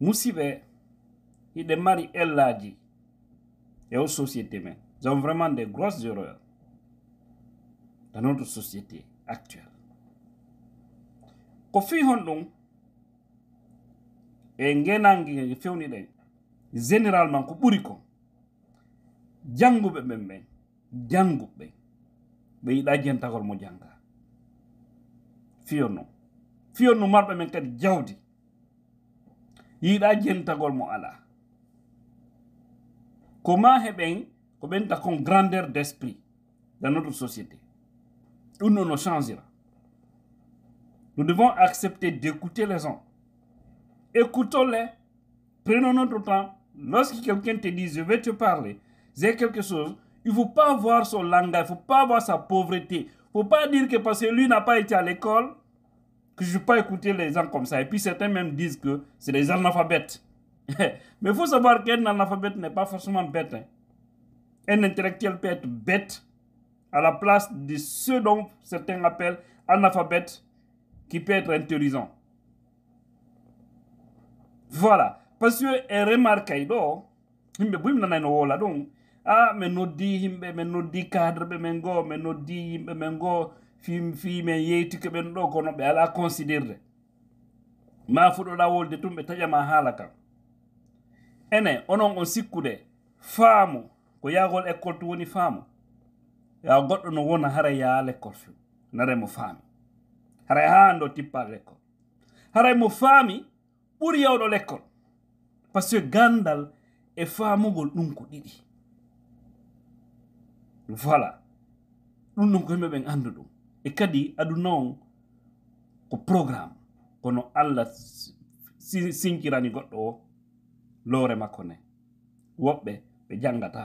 musiɓe iɗe mari ellaji e o société men sont vraiment des grosses erreurs da notre société actuelle ko fi hon ɗum e genangi e fewni ɗen généralement ko ɓuri kon janguɓe ɓen ɓen jangu ɓen ɓe yiɗa jentagol mo janga fiyon non fiyon no marɓe men kadi jawdi yiɗa jentagol mo ala Comment heɓen ko grandeur d'esprit dans notre société Où nous nous changera nous devons accepter d'écouter les gens écoutons-les prenons notre temps lorsque quelqu'un te dit je vais te parler j'ai quelque chose il faut pas voir son langage il faut pas voir sa pauvreté il faut pas dire que parce que lui n'a pas été à l'école que je ne vais pas écouter les gens comme ça. Et puis certains même disent que c'est des analphabètes. Mais il faut savoir qu'un analphabète n'est pas forcément bête. Hein. Un intellectuel peut être bête à la place de ceux dont certains appellent analphabète qui peut être intelligent. Voilà. Parce que remarque il y a na naino wola donc. Ah, mais no mais himbe, me mais nous cadre, mais nous disons, mais nous disons, fimin yeytike ɓen ɗo kono ɓe ala considirde ma fuɗoɗa wolde tun ɓe taƴama haala kam ene onon on sikkude faamu ko yagol école to woni faamu ya goɗɗo no wona hara yaa l' école fi naremo faami hara haando tippa l' école haraymo faami ɓuri yawɗo l' école par ce que gandal e faamugol ɗum ko ɗiɗi voilà ɗum ɗon ko yimɓe ɓen andu ɗum e kadi aduna o ko programme kono allah sinkirani goɗɗo o lowre makko nde woɓɓe ɓe jangata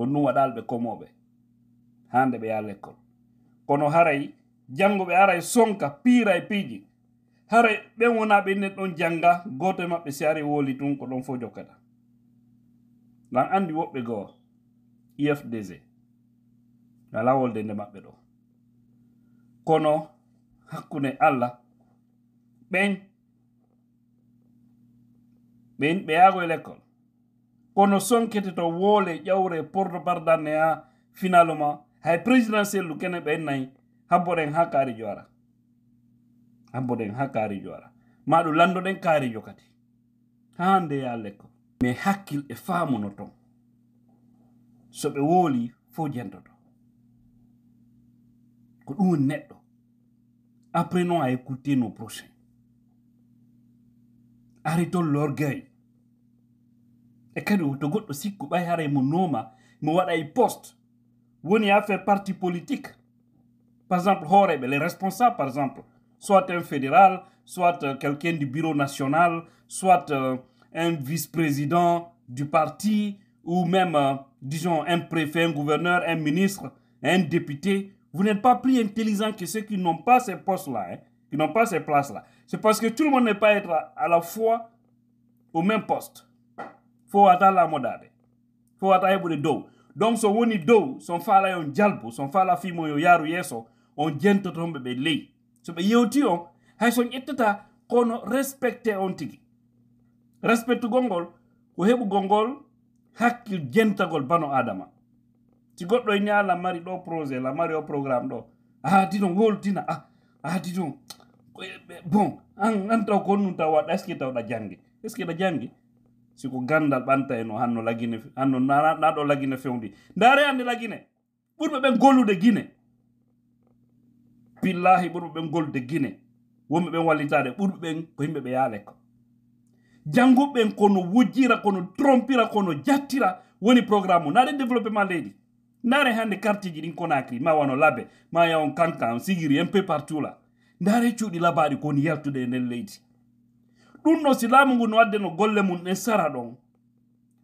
on ɗum waɗalɓe komoɓe hande ɓe yaha l'école kono haray jangoɓe aray sonka piira e piiji haray ɓen wonaɓe ne ɗon janga goto e maɓɓe si ari wooli tun ko ɗon fo jokkata lan andi woɓɓe goo ifdg alawolde nde maɓɓe ɗo kono hakkunde allah ɓen ɓen ɓe yaago e lekkol kono sonkete to woole ƴawre porto bardanne ha finaluma hay présidentiel lu kene ɓen nayi habboɗen ha kaarijo ara habboɗen ha kaarijo ara ma ɗum landoɗen kaarijo kadi ha nde ya lekkol mais hakkil e faamuno ton so ɓe wooli fo jentoto ko ɗum neɗɗo Apprenons à écouter nos prochains. Arrêtons l'orgueil. et que vous goɗɗo sikku ɓay mo e poste à faire parti politique par exemple les responsables par exemple soit un fédéral soit euh, quelqu'un du bureau national soit euh, un vice-président du parti ou même euh, disons un préfet un gouverneur un ministre un député vous n'êtes pas plus intelligent que ceux qui n'ont pas ces postes-là, hein, qui n'ont pas ces places-là. C'est parce que tout le monde n'est pas être à, la fois au même poste. Faut attendre la modade. Faut attendre pour le dos. Donc, un est do, son un yon jalbo, son un fimo yo on Vous be So be un on, Vous son un kono respecte avez tigi. gongol, o hebu gongol, vous avez un adama. si goɗɗo e ñaa lamari ɗo projet lamari o programme ɗo a tino woltina a a tino e, bon an an taw ko onnum taw waɗa est ce que tawɗa jange est ce que ɗa jange siko gandal ɓanta eno hanno lagine hanno na ɗo lagine fewndi ndaare hande lagine ɓurɓe ɓen gollude guine billahi ɓurɓe ɓen gollude guine wonɓe ɓen wallitade ɓurɓe ɓen ko yimɓe ɓe yaale ko janguɓe ɓen kono wujjira kono trompira kono jattira woni programme mu naɗe développement leydi ndare hannde quartie ji ɗin conacry ma wano labe ma yaw on kanka on sigiri en pe partout la ndare cuuɗi labaɗi kowoni yaltude e nden leydi ɗum ɗo si laamu ngu no wadde no golle mum ɗen e sara ɗon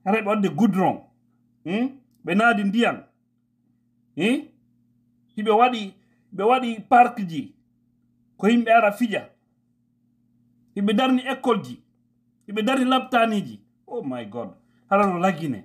hare ɓe wadde goudron hmm? ɓe naadi ndiyan i hmm? hiɓe waɗi ɓe waɗi park ji ko yimɓe ara fija hiɓe darni école ji hiɓe darni labtaniji o oh my god haɗano lagine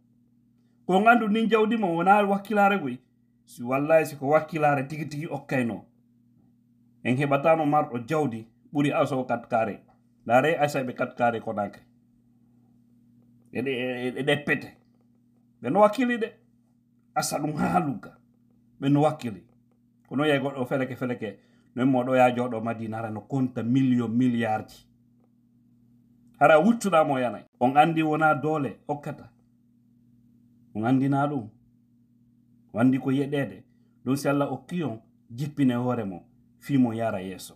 ko gandu ni jawdi mo wona wakkilare goy si wallay siko wakkilare tigi tigi okkayno en heɓatano marɗo jawdi ɓuri aso kat kare dare asaɓe kat kare konakre eɗe e pete ɓeno wakkili de asa ɗum haaluga ɓeno wakkili ko no yeygoɗo feleke feleke noon moɗo yajoɗo madinara no konta million milliard ji hara wuccuɗamo yanay on andi wona doole hokkata on andina ɗum wandi ko yeɗede ɗum si allah okki jippine hoore mo fimo yara yeeso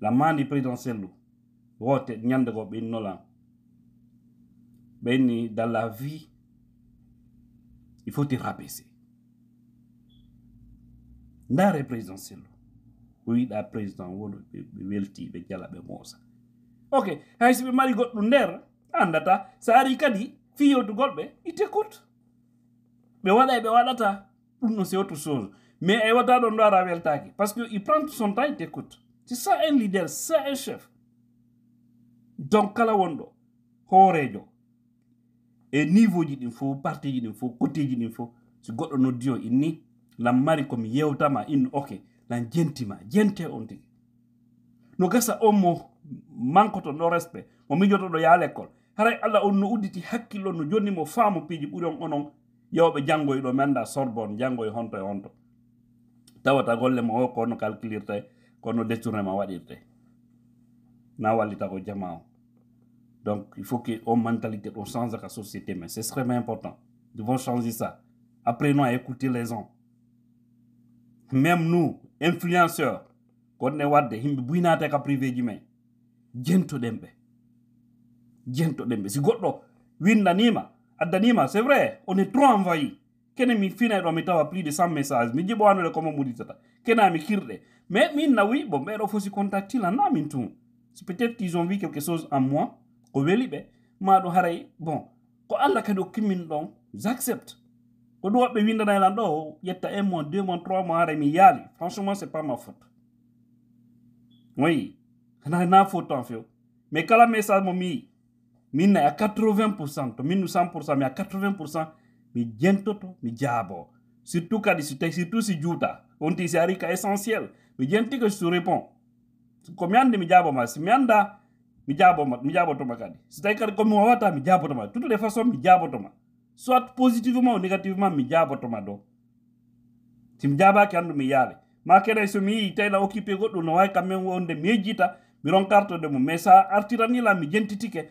lammandi président ɗu wote ñande go ɓinnolan ɓenni dans la vie il faut te rabaisser ndaare président ɗu o yiɗa président wolo ɓe welti ɓe jala ɓe moosa ok hay so ɓe mari goɗɗo nder andata so ari kadi fi yewtugol ɓe ite cout ɓe waɗa e ɓe waɗata ɗum no c'est autre chose mais ay wata ɗon ɗo ara weltaki par ce que il prend son temps ite cout c'est ça un leader ça un chef donc kala wonɗo hoorejo e niveau ji ɗin fof parti ji ɗin fof côté ji ɗin fof si goɗɗo noddi o inni lam mari komi yewtama in ok lan jentima jente on tigi no gasa on mo manque to ɗo respect mo mijotoɗo yaa l'école haray allah on no udditi hakkille on no jonni mo faamu piiji ɓuri on onon yewɓe janngoye ɗo mi annda sorbon janngoye honto e honto tawata golle ma o oh, ko no calculirte kono détourné ma waɗirte na wallita ko jama o donc il faut que on mentalité ɗo change ka société mais c'est extrêmement important devons changer ça apprenons à écouter les gens même nous influenceur konne wadde himɓe buynate ka privé ji men jentoɗen ɓe si windanima c'est vrai on est trop envahi kene mi Je mi tawa plus de cent messages mi muditata kenami mais min nawi bon se contacter. Je ne sais pas. peut être qu'ils ont vu quelque chose en moi ko weli ma haray bon ko allah kado kimin j'accepte ko windana il y yetta un mois deux mois trois mois haray mi franchement c'est pas ma faute oui na na faute en fait. mais kala message mo mi min ya 80% to minu 100% ya mi ya 80% mi to mi jabo surtout kadi si tawi surtout si juta, on ti sari ka essentiel mi jenti ko so répond ko mi andi mi ma si mi anda mi ma mi ma kadi si tawi kadi komi wata mi jabo to ma toutes les façons mi jabo to ma soit positivement ou négativement mi jabo to ma do si mi ka anndu mi yale ma kene so mi tay la occupé goɗɗo no way kam men wonde mi jita mi ron de mo mais sa artiranila mi jentitike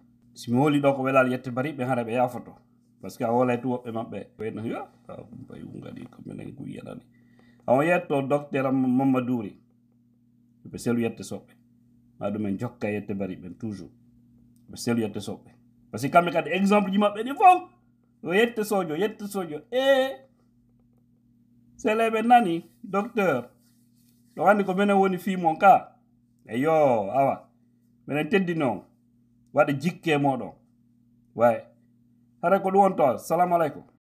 simoli do ko welal yette bari be harabe yafoto foto parce que a to tu mabbe maɓɓe wayno yo ɗum pay um gadi ko minen ko yiyaɗani aw yetto docteur mamadouri be selu yette soɓɓe ma dum en jokka yette ben toujours be selu yette soɓɓe parce que kamɓe exemple ji mabbe ɗi fon yo yette sojo yette sojo e seleɓe nani docteur do andi ko minen woni mon ka yo awa minen teddi non waɗa jikke moɗon way hara ko ɗum won to salamu aleykum